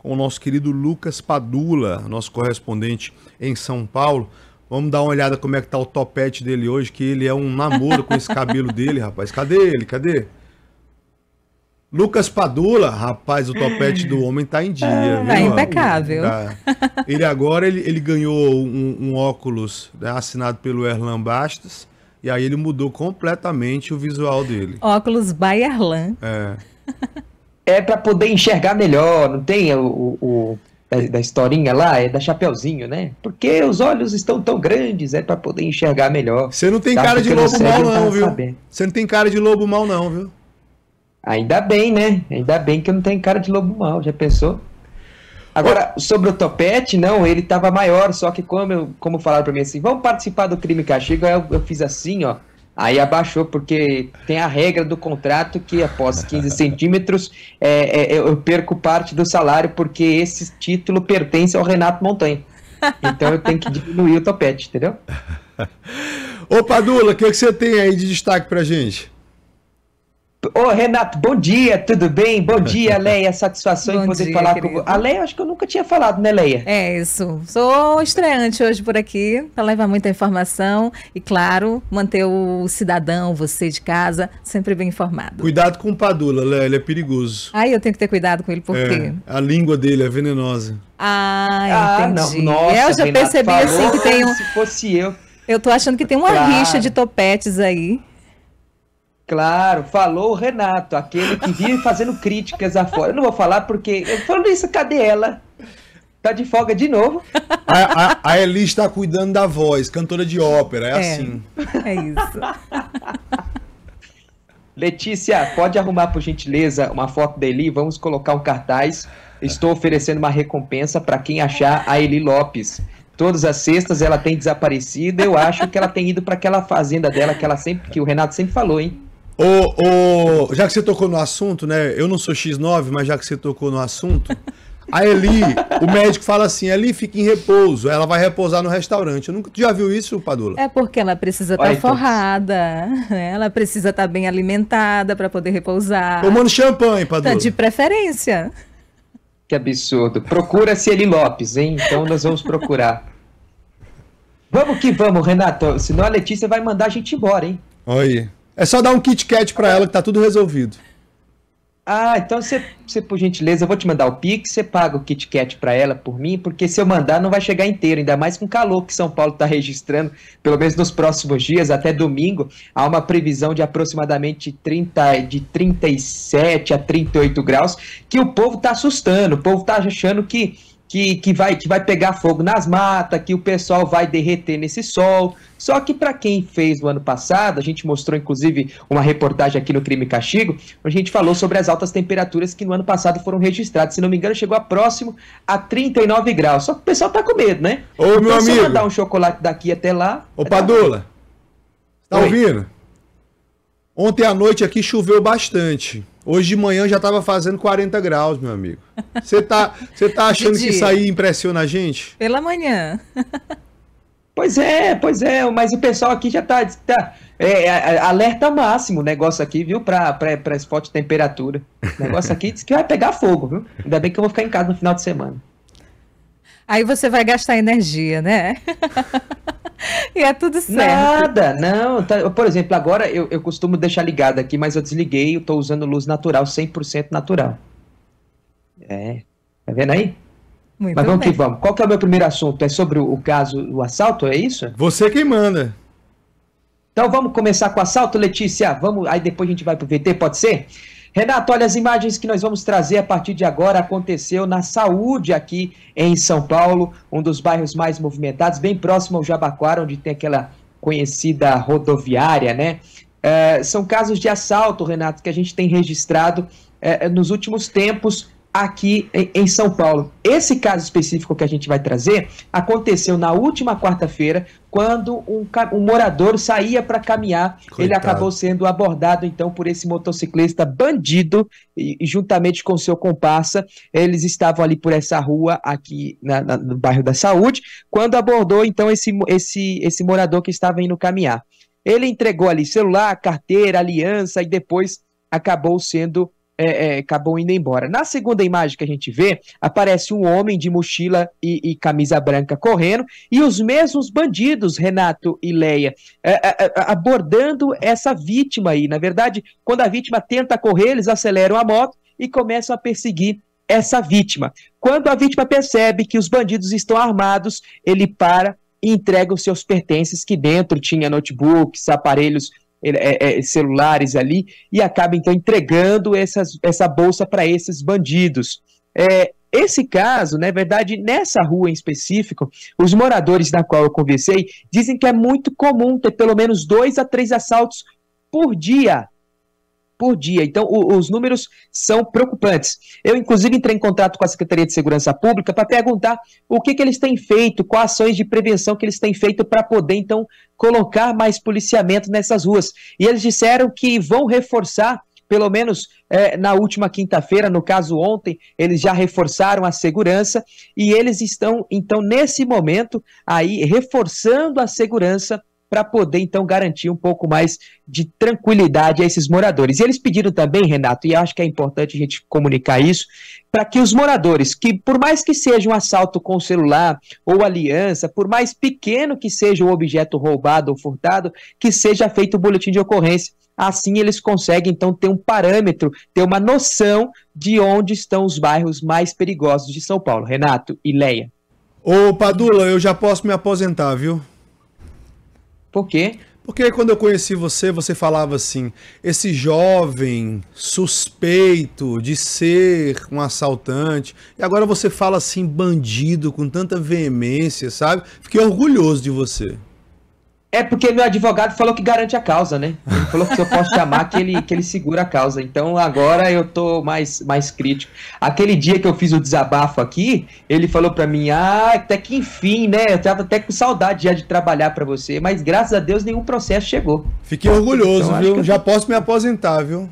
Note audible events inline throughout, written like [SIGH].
com o nosso querido Lucas Padula, nosso correspondente em São Paulo. Vamos dar uma olhada como é que tá o topete dele hoje, que ele é um namoro com esse cabelo dele, rapaz. Cadê ele? Cadê? Lucas Padula, rapaz, o topete do homem tá em dia. Ah, viu? É impecável. Tá. Ele agora ele, ele ganhou um, um óculos né, assinado pelo Erlan Bastos e aí ele mudou completamente o visual dele. Óculos by Erlan. É é para poder enxergar melhor, não tem o, o, da, da, historinha lá, é da Chapeuzinho, né? Porque os olhos estão tão grandes, é para poder enxergar melhor. Você não tem tá? cara Porque de lobo mal não, tá viu? Você não tem cara de lobo mal não, viu? Ainda bem, né? Ainda bem que eu não tenho cara de lobo mal, já pensou? Agora, sobre o topete, não, ele tava maior, só que como, eu, como falaram pra mim assim, vamos participar do crime castigo, eu, eu fiz assim, ó, Aí abaixou, porque tem a regra do contrato que após 15 [LAUGHS] centímetros é, é, é, eu perco parte do salário, porque esse título pertence ao Renato Montanha. Então eu tenho que diminuir o topete, entendeu? [LAUGHS] Ô Padula, o que, é que você tem aí de destaque pra gente? Ô, Renato, bom dia, tudo bem? Bom dia, Leia. Satisfação bom em poder dia, falar querido. com A Leia, acho que eu nunca tinha falado, né, Leia? É isso. Sou estreante hoje por aqui, para levar muita informação e, claro, manter o cidadão, você de casa, sempre bem informado. Cuidado com o Padula, Leia, ele é perigoso. Aí eu tenho que ter cuidado com ele, por é, quê? a língua dele é venenosa. Ah, entendi. Ah, não. Nossa, eu já Renato percebi assim, falou, assim que tem [LAUGHS] um. Se fosse eu. Eu tô achando que tem uma claro. rixa de topetes aí. Claro, falou o Renato, aquele que vive fazendo críticas afora. Eu não vou falar porque. Falando isso, cadê ela? Tá de folga de novo. A, a, a está cuidando da voz, cantora de ópera, é, é assim. É isso. Letícia, pode arrumar, por gentileza, uma foto da Eli? Vamos colocar um cartaz. Estou oferecendo uma recompensa para quem achar a Eli Lopes todas as sextas ela tem desaparecido. Eu acho que ela tem ido para aquela fazenda dela que ela sempre que o Renato sempre falou, hein? O, já que você tocou no assunto, né? Eu não sou X9, mas já que você tocou no assunto, [LAUGHS] a Eli, o médico fala assim: Eli fica em repouso, ela vai repousar no restaurante. Eu nunca, tu já viu isso, Padula? É porque ela precisa estar tá então. forrada, né? ela precisa estar tá bem alimentada para poder repousar. Tomando champanhe, Padula. Tá de preferência. Que absurdo. Procura-se Eli Lopes, hein? Então nós vamos procurar. vamos que vamos, Renato, senão a Letícia vai mandar a gente embora, hein? Oi. É só dar um Kit Kat pra ela que tá tudo resolvido. Ah, então você, por gentileza, eu vou te mandar o Pix, você paga o Kit Kat pra ela por mim, porque se eu mandar não vai chegar inteiro, ainda mais com o calor que São Paulo tá [LAUGHS] registrando, pelo menos nos próximos dias, até domingo, há uma previsão de aproximadamente 30, de 37 a 38 graus, que o povo tá assustando, o povo tá achando que que, que, vai, que vai pegar fogo nas matas, que o pessoal vai derreter nesse sol. Só que para quem fez no ano passado, a gente mostrou inclusive uma reportagem aqui no Crime e Castigo, onde a gente falou sobre as altas temperaturas que no ano passado foram registradas. Se não me engano, chegou a próximo a 39 graus. Só que o pessoal tá com medo, né? Ô, então, meu amigo. mandar um chocolate daqui até lá. Ô, é Padula. Tá Oi. ouvindo? Ontem à noite aqui choveu bastante. Hoje de manhã já estava fazendo 40 graus, meu amigo. Você tá, você tá [LAUGHS] achando que isso aí impressiona a gente? Pela manhã. Pois é, pois é, mas o pessoal aqui já está tá, tá é, é, é, alerta máximo o negócio aqui, viu, para esporte de temperatura. O negócio aqui diz que vai pegar fogo, viu? Ainda bem que eu vou ficar em casa no final de semana. Aí você vai gastar energia, né? [LAUGHS] [LAUGHS] e é tudo certo. Nada, não. Tá, por exemplo, agora eu, eu costumo deixar ligado aqui, mas eu desliguei, eu tô usando luz natural, 100% natural. É. Tá vendo aí? Muito mas vamos bem. que vamos. Qual que é o meu primeiro assunto? É sobre o, o caso, o assalto, é isso? Você quem manda. Então vamos começar com o assalto, Letícia. Vamos, aí depois a gente vai pro VT, pode ser? Renato, olha as imagens que nós vamos trazer a partir de agora. Aconteceu na saúde aqui em São Paulo, um dos bairros mais movimentados, bem próximo ao Jabaquara, onde tem aquela conhecida rodoviária, né? É, são casos de assalto, Renato, que a gente tem registrado é, nos últimos tempos aqui em, São Paulo. Esse caso específico que a gente vai trazer aconteceu na última quarta-feira, quando um, um, morador saía para caminhar. Coitado. Ele acabou sendo abordado, então, por esse motociclista bandido, e, juntamente com seu comparsa. Eles estavam ali por essa rua, aqui na, na, no bairro da Saúde, quando abordou, então, esse, esse, esse morador que estava indo caminhar. Ele entregou ali celular, carteira, aliança e depois acabou sendo é, é, acabou indo embora. Na segunda imagem que a gente vê, aparece um homem de mochila e, e camisa branca correndo e os mesmos bandidos, Renato e Leia, é, é, é, abordando essa vítima aí. Na verdade, quando a vítima tenta correr, eles aceleram a moto e começam a perseguir essa vítima. Quando a vítima percebe que os bandidos estão armados, ele para e entrega os seus pertences que dentro tinha notebooks, aparelhos é, é, celulares ali e acaba então entregando essas, essa bolsa para esses bandidos. É, esse caso, na né, verdade, nessa rua em específico, os moradores da qual eu conversei dizem que é muito comum ter pelo menos dois a três assaltos por dia por dia. Então, o, os números são preocupantes. Eu, inclusive, entrei em contato com a Secretaria de Segurança Pública para perguntar o que, que eles têm feito, quais ações de prevenção que eles têm feito para poder, então, colocar mais policiamento nessas ruas. E eles disseram que vão reforçar pelo menos é, na última quinta-feira, no caso ontem, eles já reforçaram a segurança e eles estão, então, nesse momento, aí reforçando a segurança para poder então garantir um pouco mais de tranquilidade a esses moradores. E eles pediram também, Renato, e acho que é importante a gente comunicar isso, para que os moradores, que por mais que seja um assalto com celular ou aliança, por mais pequeno que seja o objeto roubado ou furtado, que seja feito o boletim de ocorrência. Assim eles conseguem então ter um parâmetro, ter uma noção de onde estão os bairros mais perigosos de São Paulo. Renato e Leia. Ô Padula, eu já posso me aposentar, viu? Por quê? Porque quando eu conheci você, você falava assim: esse jovem suspeito de ser um assaltante. E agora você fala assim, bandido, com tanta veemência, sabe? Fiquei orgulhoso de você. É porque meu advogado falou que garante a causa, né? Ele falou que se eu posso chamar, que ele, que ele segura a causa. Então agora eu tô mais, mais crítico. Aquele dia que eu fiz o desabafo aqui, ele falou para mim: ah, até que enfim, né? Eu tava até com saudade já de trabalhar para você, mas graças a Deus nenhum processo chegou. Fiquei orgulhoso, então, viu? Eu... Já posso me aposentar, viu?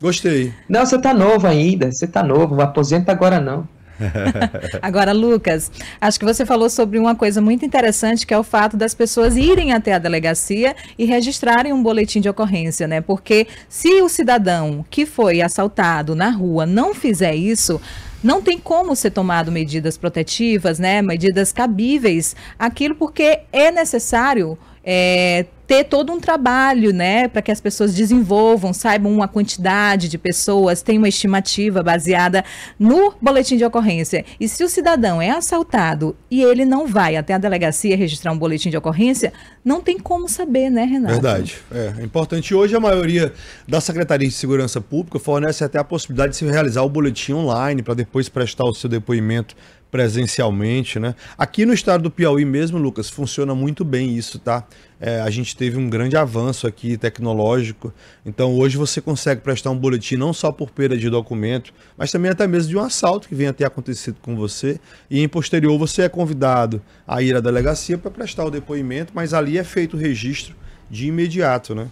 Gostei. Não, você tá novo ainda, você tá novo, não aposenta agora não. [LAUGHS] Agora, Lucas, acho que você falou sobre uma coisa muito interessante, que é o fato das pessoas irem até a delegacia e registrarem um boletim de ocorrência, né? Porque se o cidadão que foi assaltado na rua não fizer isso, não tem como ser tomado medidas protetivas, né? Medidas cabíveis, aquilo porque é necessário é, ter todo um trabalho, né, para que as pessoas desenvolvam, saibam a quantidade de pessoas, tem uma estimativa baseada no boletim de ocorrência. E se o cidadão é assaltado e ele não vai até a delegacia registrar um boletim de ocorrência, não tem como saber, né, Renato? Verdade. É, é importante. Hoje a maioria da Secretaria de Segurança Pública fornece até a possibilidade de se realizar o boletim online para depois prestar o seu depoimento presencialmente, né? Aqui no estado do Piauí mesmo, Lucas, funciona muito bem isso, tá? É, a gente teve um grande avanço aqui tecnológico, então hoje você consegue prestar um boletim não só por perda de documento, mas também até mesmo de um assalto que venha a ter acontecido com você, e em posterior você é convidado a ir à delegacia para prestar o depoimento, mas ali é feito o registro de imediato, né?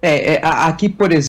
É, é aqui, por exemplo,